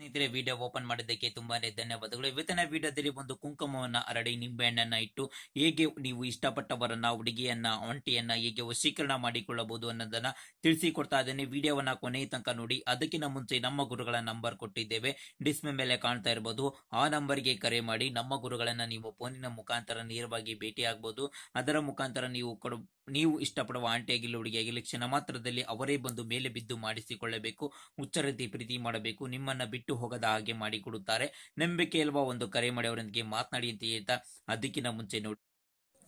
ಸ್ನೇಹಿತರೆ video open ಮಾಡಿದ್ದಕ್ಕೆ ತುಂಬಾನೇ ಧನ್ಯವಾದಗಳು ಇವತ್ತಿನ ವಿಡಿಯೋದಲ್ಲಿ ಒಂದು ಕುಂಕುಮವನ್ನ ಹರಡಿ ನಿಂಬೆಹಣ್ಣನ್ನ ಇಟ್ಟು ಹೇಗೆ ನೀವು ಇಷ್ಟಪಟ್ಟವರನ್ನ ಹುಡುಗಿಯನ್ನ ಒಂಟಿಯನ್ನ ಹೇಗೆ ವಶೀಕರಣ ಮಾಡಿಕೊಳ್ಳಬಹುದು ಅನ್ನೋದನ್ನ ತಿಳಿಸಿಕೊಡ್ತಾ ಇದ್ದೇನೆ ವಿಡಿಯೋವನ್ನ ಕೊನೆಯ ತನಕ ನೋಡಿ ಅದಕ್ಕಿಂತ ಮುಂಚೆ ನಮ್ಮ ಗುರುಗಳ ನಂಬರ್ ಕೊಟ್ಟಿದ್ದೇವೆ ಡಿಸ್ಮೆ ಮೇಲೆ ಕಾಣ್ತಾ ಇರಬಹುದು ಆ ನಂಬರ್ಗೆ ಕರೆ ಮಾಡಿ ನಮ್ಮ ಗುರುಗಳನ್ನ ನೀವು ಫೋನಿನ ಮುಖಾಂತರ ನೇರವಾಗಿ ಭೇಟಿ ಆಗಬಹುದು ಅದರ ಮುಖಾಂತರ ನೀವು ನೀವು ಇಷ್ಟಪಡುವ ಆಂಟಿ ಆಗಿಲ್ಲ ಆಗಿಲ್ಲ ಕ್ಷಣ ಮಾತ್ರದಲ್ಲಿ ಅವರೇ ಬಂದು ಮೇಲೆ ಬಿದ್ದು ಮಾಡಿಸಿಕೊಳ್ಳಬೇಕು ಹುಚ್ಚರತಿ ಪ್ರೀತಿ ಮಾಡಬೇಕು ನಿಮ್ಮನ್ನ ಬಿಟ್ಟು ಹೋಗದ ಹಾಗೆ ಮಾಡಿಕೊಡುತ್ತಾರೆ ನಂಬಿಕೆ ಅಲ್ವಾ ಒಂದು ಕರೆ ಮಾಡಿ ಅವರೊಂದಿಗೆ ಮಾತನಾಡಿ ಅಂತ ಅದಕ್ಕಿಂತ ಮುಂಚೆ ನೋಡಿ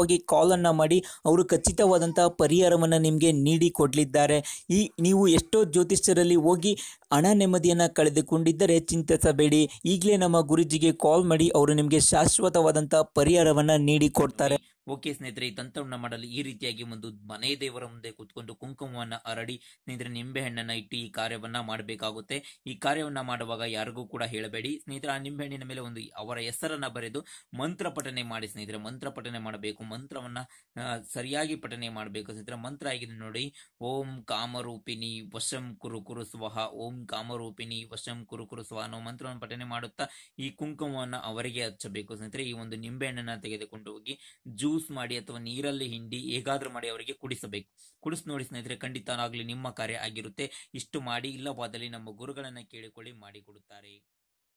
ಖಚಿತವಾಗಿ ಕಾಲನ್ನು ಮಾಡಿ ಅವರು ಖಚಿತವಾದಂತಹ ಪರಿಹಾರವನ್ನು ನಿಮಗೆ ನೀಡಿ ಕೊಡಲಿದ್ದಾರೆ ಈ ನೀವು ಎಷ್ಟೋ ಜ್ಯೋತಿಷ್ಯರಲ್ಲಿ ಹೋಗಿ ಹಣ ನೆಮ್ಮದಿಯನ್ನು ಕಳೆದುಕೊಂಡಿದ್ದರೆ ಚಿಂತಿಸಬೇಡಿ ಈಗಲೇ ನಮ್ಮ ಗುರುಜಿಗೆ ಕಾಲ್ ಮಾಡಿ ಅವರು ನಿಮಗೆ ಪರಿಹಾರವನ್ನ ಪರಿಹಾರವನ್ನು ಕೊಡ್ತಾರೆ ಓಕೆ ಸ್ನೇಹಿತರೆ ಈ ದಂತವನ್ನ ಮಾಡಲು ಈ ರೀತಿಯಾಗಿ ಒಂದು ಮನೆ ದೇವರ ಮುಂದೆ ಕೂತ್ಕೊಂಡು ಕುಂಕುಮವನ್ನ ಅರಡಿ ಸ್ನೇಹಿತರೆ ನಿಂಬೆಹಣ್ಣನ್ನ ಇಟ್ಟು ಈ ಕಾರ್ಯವನ್ನ ಮಾಡಬೇಕಾಗುತ್ತೆ ಈ ಕಾರ್ಯವನ್ನ ಮಾಡುವಾಗ ಯಾರಿಗೂ ಕೂಡ ಹೇಳಬೇಡಿ ಸ್ನೇಹಿತರೆ ಆ ನಿಂಬೆಹಣ್ಣಿನ ಮೇಲೆ ಒಂದು ಅವರ ಹೆಸರನ್ನ ಬರೆದು ಮಂತ್ರ ಪಠನೆ ಮಾಡಿ ಸ್ನೇಹಿತರೆ ಮಂತ್ರ ಪಠನೆ ಮಾಡಬೇಕು ಮಂತ್ರವನ್ನ ಸರಿಯಾಗಿ ಪಠನೆ ಮಾಡಬೇಕು ಸ್ನೇಹಿತರೆ ಮಂತ್ರ ಆಗಿದೆ ನೋಡಿ ಓಂ ಕಾಮರೂಪಿಣಿ ವಶಂ ಕುರು ಕುರು ಸ್ವಹ ಓಂ ಕಾಮರೂಪಿಣಿ ವಶಂ ಕುರು ಕುರು ಸ್ವಹ ಅನ್ನೋ ಮಂತ್ರವನ್ನು ಪಠನೆ ಮಾಡುತ್ತಾ ಈ ಕುಂಕುಮವನ್ನ ಅವರಿಗೆ ಹಚ್ಚಬೇಕು ಸ್ನೇಹಿತರೆ ಈ ಒಂದು ನಿಂಬೆಹಣ್ಣನ್ನ ತೆಗೆದುಕೊಂಡು ಹೋಗಿ ಜೂ ಜ್ಯೂಸ್ ಮಾಡಿ ಅಥವಾ ನೀರಲ್ಲಿ ಹಿಂಡಿ ಹೇಗಾದ್ರೂ ಮಾಡಿ ಅವರಿಗೆ ಕುಡಿಸಬೇಕು ಕುಡಿಸ್ ನೋಡಿ ಸ್ನೇಹಿತರೆ ಖಂಡಿತನಾಗ್ಲಿ ನಿಮ್ಮ ಕಾರ್ಯ ಆಗಿರುತ್ತೆ ಇಷ್ಟು ಮಾಡಿ ಇಲ್ಲವಾದಲ್ಲಿ ನಮ್ಮ ಗುರುಗಳನ್ನ ಕೇಳಿಕೊಳ್ಳಿ ಮಾಡಿಕೊಡುತ್ತಾರೆ